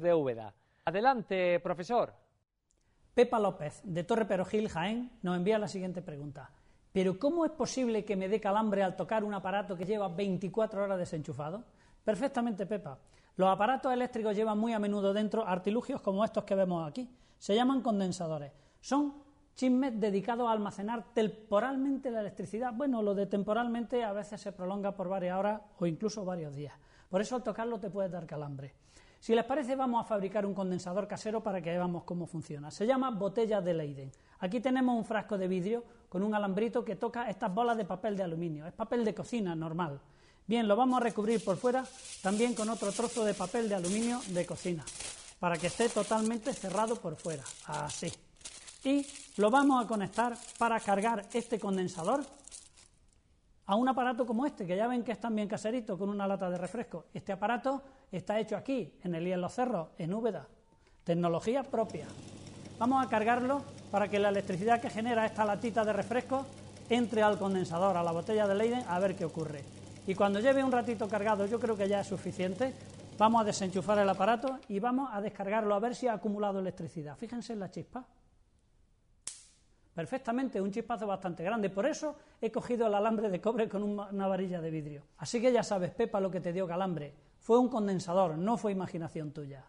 de Úbeda. Adelante, profesor. Pepa López, de Torre Perogil, Jaén, nos envía la siguiente pregunta. ¿Pero cómo es posible que me dé calambre al tocar un aparato que lleva 24 horas desenchufado? Perfectamente, Pepa. Los aparatos eléctricos llevan muy a menudo dentro artilugios como estos que vemos aquí. Se llaman condensadores. Son chismes dedicados a almacenar temporalmente la electricidad. Bueno, lo de temporalmente a veces se prolonga por varias horas o incluso varios días. Por eso al tocarlo te puedes dar calambre. Si les parece, vamos a fabricar un condensador casero para que veamos cómo funciona. Se llama botella de Leiden. Aquí tenemos un frasco de vidrio con un alambrito que toca estas bolas de papel de aluminio. Es papel de cocina normal. Bien, lo vamos a recubrir por fuera también con otro trozo de papel de aluminio de cocina para que esté totalmente cerrado por fuera. Así. Y lo vamos a conectar para cargar este condensador a un aparato como este, que ya ven que es también caserito, con una lata de refresco. Este aparato está hecho aquí, en el en los Cerros, en Úbeda. Tecnología propia. Vamos a cargarlo para que la electricidad que genera esta latita de refresco entre al condensador, a la botella de Leiden, a ver qué ocurre. Y cuando lleve un ratito cargado, yo creo que ya es suficiente, vamos a desenchufar el aparato y vamos a descargarlo a ver si ha acumulado electricidad. Fíjense en la chispa perfectamente, un chispazo bastante grande. Por eso he cogido el alambre de cobre con una varilla de vidrio. Así que ya sabes, Pepa, lo que te dio calambre. Fue un condensador, no fue imaginación tuya.